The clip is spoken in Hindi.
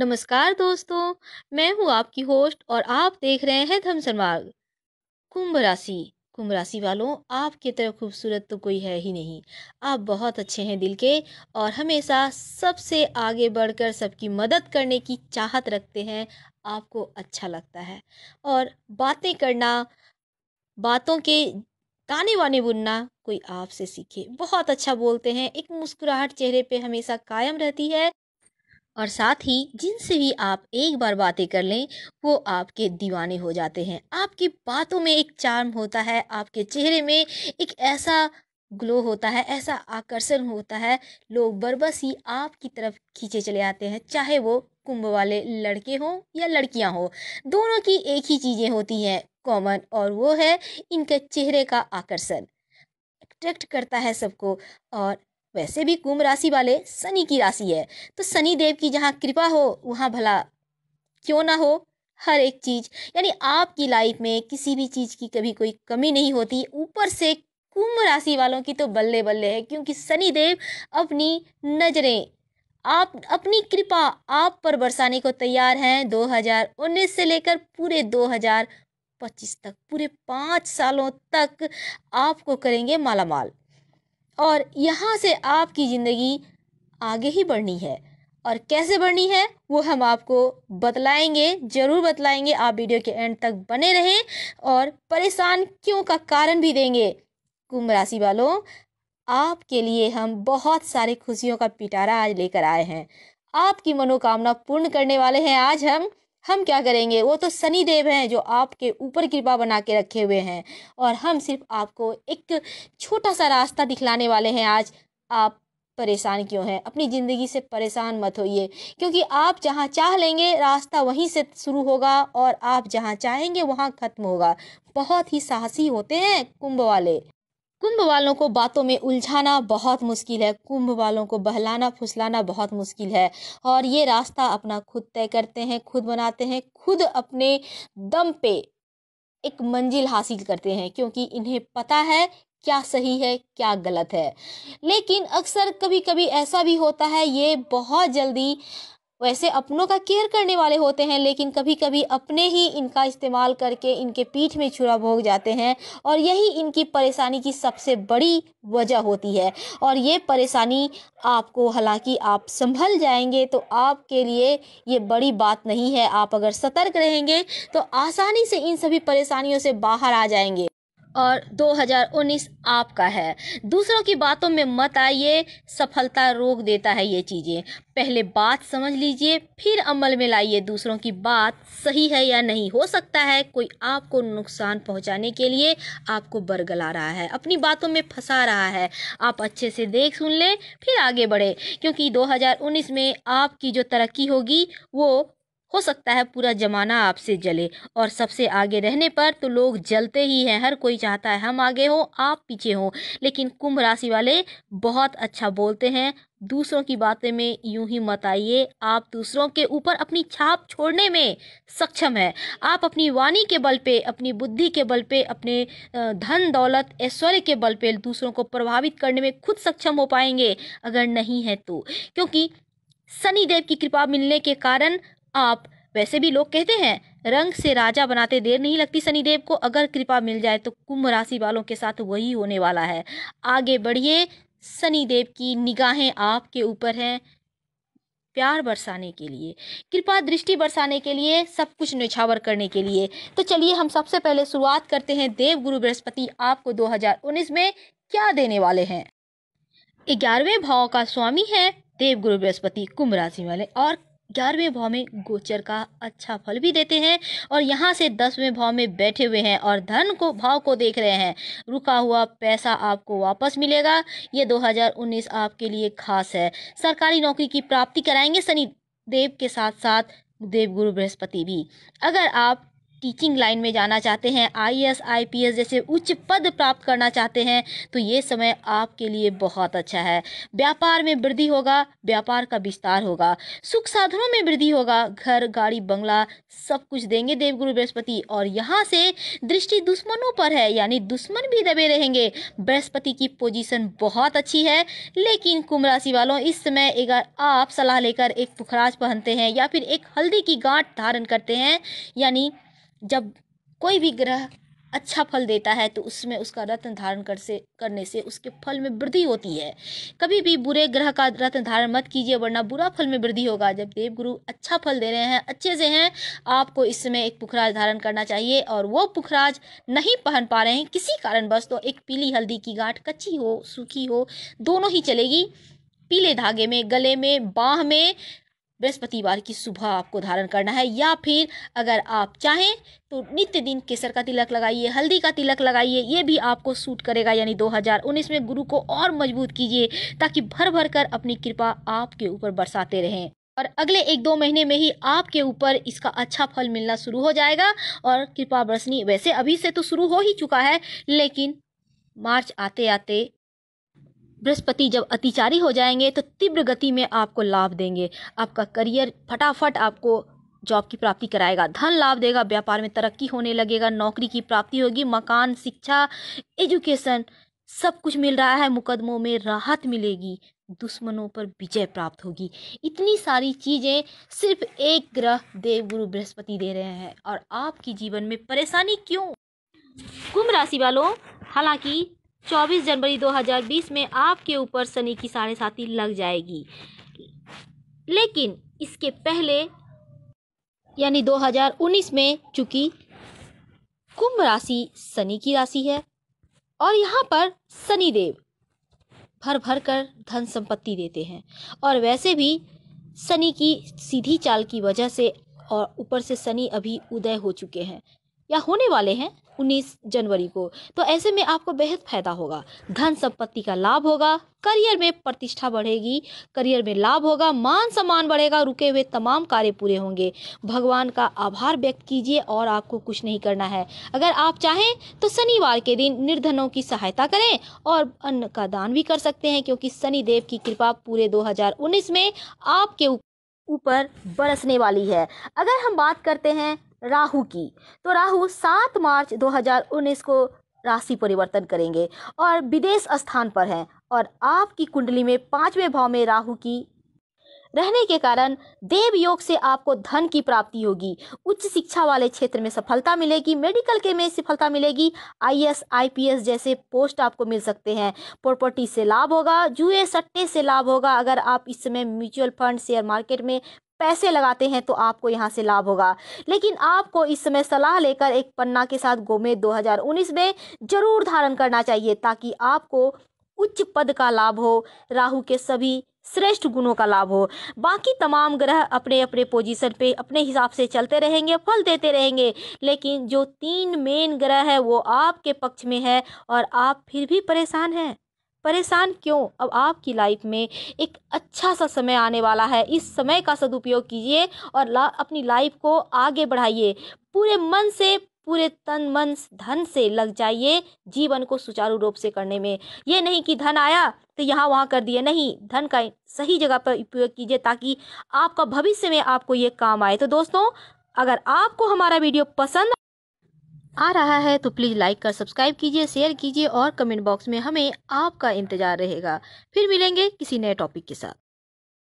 नमस्कार दोस्तों मैं हूं आपकी होस्ट और आप देख रहे हैं थमसन मार्ग कुंभ राशि कुंभ राशि वालों आपकी तरह खूबसूरत तो कोई है ही नहीं आप बहुत अच्छे हैं दिल के और हमेशा सबसे आगे बढ़कर सबकी मदद करने की चाहत रखते हैं आपको अच्छा लगता है और बातें करना बातों के ताने वाने बुनना कोई आपसे सीखे बहुत अच्छा बोलते हैं एक मुस्कुराहट चेहरे पे हमेशा कायम रहती है और साथ ही जिनसे भी आप एक बार बातें कर लें वो आपके दीवाने हो जाते हैं आपकी बातों में एक चार्म होता है आपके चेहरे में एक ऐसा ग्लो होता है ऐसा आकर्षण होता है लोग बरबस ही आपकी तरफ खींचे चले आते हैं चाहे वो कुंभ वाले लड़के हों या लड़कियां हों दोनों की एक ही चीज़ें होती हैं कॉमन और वो है इनके चेहरे का आकर्षण अट्रैक्ट करता है सबको और वैसे भी कुंभ राशि वाले शनि की राशि है तो शनि देव की जहाँ कृपा हो वहाँ भला क्यों ना हो हर एक चीज यानी आपकी लाइफ में किसी भी चीज की कभी कोई कमी नहीं होती ऊपर से कुंभ राशि वालों की तो बल्ले बल्ले है क्योंकि शनि देव अपनी नजरें आप अपनी कृपा आप पर बरसाने को तैयार हैं 2019 से लेकर पूरे 2025 तक पूरे पाँच सालों तक आपको करेंगे मालामाल और यहाँ से आपकी ज़िंदगी आगे ही बढ़नी है और कैसे बढ़नी है वो हम आपको बतलाएंगे ज़रूर बतलाएंगे आप वीडियो के एंड तक बने रहें और परेशान क्यों का कारण भी देंगे कुंभ राशि वालों आपके लिए हम बहुत सारे खुशियों का पिटारा आज लेकर आए हैं आपकी मनोकामना पूर्ण करने वाले हैं आज हम हम क्या करेंगे वो तो सनी देव हैं जो आपके ऊपर कृपा बना के रखे हुए हैं और हम सिर्फ आपको एक छोटा सा रास्ता दिखलाने वाले हैं आज आप परेशान क्यों हैं अपनी ज़िंदगी से परेशान मत होइए क्योंकि आप जहाँ चाह लेंगे रास्ता वहीं से शुरू होगा और आप जहाँ चाहेंगे वहाँ ख़त्म होगा बहुत ही साहसी होते हैं कुंभ वाले कुंभ वालों को बातों में उलझाना बहुत मुश्किल है कुंभ वालों को बहलाना फुसलाना बहुत मुश्किल है और ये रास्ता अपना खुद तय करते हैं खुद बनाते हैं खुद अपने दम पे एक मंजिल हासिल करते हैं क्योंकि इन्हें पता है क्या सही है क्या गलत है लेकिन अक्सर कभी कभी ऐसा भी होता है ये बहुत जल्दी वैसे अपनों का केयर करने वाले होते हैं लेकिन कभी कभी अपने ही इनका इस्तेमाल करके इनके पीठ में छुरा भोग जाते हैं और यही इनकी परेशानी की सबसे बड़ी वजह होती है और ये परेशानी आपको हालांकि आप संभल जाएंगे तो आपके लिए ये बड़ी बात नहीं है आप अगर सतर्क रहेंगे तो आसानी से इन सभी परेशानियों से बाहर आ जाएंगे और 2019 आपका है दूसरों की बातों में मत आइए सफलता रोक देता है ये चीज़ें पहले बात समझ लीजिए फिर अमल में लाइए दूसरों की बात सही है या नहीं हो सकता है कोई आपको नुकसान पहुंचाने के लिए आपको बरगला रहा है अपनी बातों में फंसा रहा है आप अच्छे से देख सुन लें फिर आगे बढ़े क्योंकि 2019 में आपकी जो तरक्की होगी वो हो सकता है पूरा ज़माना आपसे जले और सबसे आगे रहने पर तो लोग जलते ही हैं हर कोई चाहता है हम आगे हो आप पीछे हो लेकिन कुंभ राशि वाले बहुत अच्छा बोलते हैं दूसरों की बातें में यूं ही मत आइए आप दूसरों के ऊपर अपनी छाप छोड़ने में सक्षम है आप अपनी वाणी के बल पे अपनी बुद्धि के बल पे अपने धन दौलत ऐश्वर्य के बल पे दूसरों को प्रभावित करने में खुद सक्षम हो पाएंगे अगर नहीं है तो क्योंकि शनिदेव की कृपा मिलने के कारण आप वैसे भी लोग कहते हैं रंग से राजा बनाते देर नहीं लगती शनिदेव को अगर कृपा मिल जाए तो कुंभ राशि वालों के साथ वही होने वाला है आगे बढ़िए शनिदेव की निगाहें आपके ऊपर हैं प्यार बरसाने के लिए कृपा दृष्टि बरसाने के लिए सब कुछ निछावर करने के लिए तो चलिए हम सबसे पहले शुरुआत करते हैं देव गुरु बृहस्पति आपको 2019 में क्या देने वाले हैं ग्यारहवें भाव का स्वामी है देव गुरु बृहस्पति कुंभ राशि वाले और ग्यारहवें भाव में गोचर का अच्छा फल भी देते हैं और यहाँ से दसवें भाव में बैठे हुए हैं और धन को भाव को देख रहे हैं रुका हुआ पैसा आपको वापस मिलेगा ये 2019 आपके लिए खास है सरकारी नौकरी की प्राप्ति कराएंगे शनि देव के साथ साथ देवगुरु बृहस्पति भी अगर आप टीचिंग लाइन में जाना चाहते हैं आईएएस आईपीएस जैसे उच्च पद प्राप्त करना चाहते हैं तो ये समय आपके लिए बहुत अच्छा है व्यापार में वृद्धि होगा व्यापार का विस्तार होगा सुख साधनों में वृद्धि होगा घर गाड़ी बंगला सब कुछ देंगे देवगुरु बृहस्पति और यहाँ से दृष्टि दुश्मनों पर है यानी दुश्मन भी दबे रहेंगे बृहस्पति की पोजिशन बहुत अच्छी है लेकिन कुंभ राशि वालों इस समय अगर आप सलाह लेकर एक पुखराज पहनते हैं या फिर एक हल्दी की गांठ धारण करते हैं यानी जब कोई भी ग्रह अच्छा फल देता है तो उसमें उसका रत्न धारण कर से करने से उसके फल में वृद्धि होती है कभी भी बुरे ग्रह का रत्न धारण मत कीजिए वरना बुरा फल में वृद्धि होगा जब देवगुरु अच्छा फल दे रहे हैं अच्छे से हैं आपको इसमें एक पुखराज धारण करना चाहिए और वो पुखराज नहीं पहन पा रहे हैं किसी कारणवश तो एक पीली हल्दी की गांठ कच्ची हो सूखी हो दोनों ही चलेगी पीले धागे में गले में बाह में बृहस्पतिवार की सुबह आपको धारण करना है या फिर अगर आप चाहें तो नित्य दिन केसर का तिलक लगाइए हल्दी का तिलक लगाइए ये भी आपको सूट करेगा यानी 2019 में गुरु को और मजबूत कीजिए ताकि भर भर कर अपनी कृपा आपके ऊपर बरसाते रहें और अगले एक दो महीने में ही आपके ऊपर इसका अच्छा फल मिलना शुरू हो जाएगा और कृपा बरसनी वैसे अभी से तो शुरू हो ही चुका है लेकिन मार्च आते आते बृहस्पति जब अतिचारी हो जाएंगे तो तीव्र गति में आपको लाभ देंगे आपका करियर फटाफट आपको जॉब की प्राप्ति कराएगा धन लाभ देगा व्यापार में तरक्की होने लगेगा नौकरी की प्राप्ति होगी मकान शिक्षा एजुकेशन सब कुछ मिल रहा है मुकदमों में राहत मिलेगी दुश्मनों पर विजय प्राप्त होगी इतनी सारी चीज़ें सिर्फ एक ग्रह देवगुरु बृहस्पति दे रहे हैं और आपकी जीवन में परेशानी क्यों कुंभ राशि वालों हालांकि 24 जनवरी 2020 में आपके ऊपर शनि की साढ़े साथी लग जाएगी लेकिन इसके पहले यानी 2019 में चूंकि कुंभ राशि शनि की राशि है और यहाँ पर शनि देव भर भर कर धन संपत्ति देते हैं और वैसे भी शनि की सीधी चाल की वजह से और ऊपर से शनि अभी उदय हो चुके हैं या होने वाले हैं 19 जनवरी को तो ऐसे में आपको बेहद फायदा होगा धन संपत्ति का लाभ होगा करियर में प्रतिष्ठा बढ़ेगी करियर में लाभ होगा मान सम्मान बढ़ेगा रुके हुए तमाम कार्य पूरे होंगे भगवान का आभार व्यक्त कीजिए और आपको कुछ नहीं करना है अगर आप चाहें तो शनिवार के दिन निर्धनों की सहायता करें और अन्न का दान भी कर सकते हैं क्योंकि शनिदेव की कृपा पूरे दो में आपके ऊपर बरसने वाली है अगर हम बात करते हैं राहु की तो राहु सात मार्च 2019 को राशि परिवर्तन करेंगे और विदेश स्थान पर हैं और आपकी कुंडली में पांचवें भाव में राहु की रहने के कारण देव योग से आपको धन की प्राप्ति होगी उच्च शिक्षा वाले क्षेत्र में सफलता मिलेगी मेडिकल के में सफलता मिलेगी पी आईपीएस जैसे पोस्ट आपको मिल सकते हैं प्रॉपर्टी से लाभ होगा जुए सट्टे से लाभ होगा अगर आप इस समय म्यूचुअल फंड शेयर मार्केट में पैसे लगाते हैं तो आपको यहाँ से लाभ होगा लेकिन आपको इस समय सलाह लेकर एक पन्ना के साथ गोमे 2019 में जरूर धारण करना चाहिए ताकि आपको उच्च पद का लाभ हो राहु के सभी श्रेष्ठ गुणों का लाभ हो बाकी तमाम ग्रह अपने अपने पोजीशन पे अपने हिसाब से चलते रहेंगे फल देते रहेंगे लेकिन जो तीन मेन ग्रह है वो आपके पक्ष में है और आप फिर भी परेशान हैं परेशान क्यों अब आपकी लाइफ में एक अच्छा सा समय आने वाला है इस समय का सदुपयोग कीजिए और ला, अपनी लाइफ को आगे बढ़ाइए पूरे मन से पूरे तन मन धन से लग जाइए जीवन को सुचारू रूप से करने में ये नहीं कि धन आया तो यहाँ वहाँ कर दिए नहीं धन का सही जगह पर उपयोग कीजिए ताकि आपका भविष्य में आपको ये काम आए तो दोस्तों अगर आपको हमारा वीडियो पसंद आ रहा है तो प्लीज़ लाइक कर सब्सक्राइब कीजिए शेयर कीजिए और कमेंट बॉक्स में हमें आपका इंतज़ार रहेगा फिर मिलेंगे किसी नए टॉपिक के साथ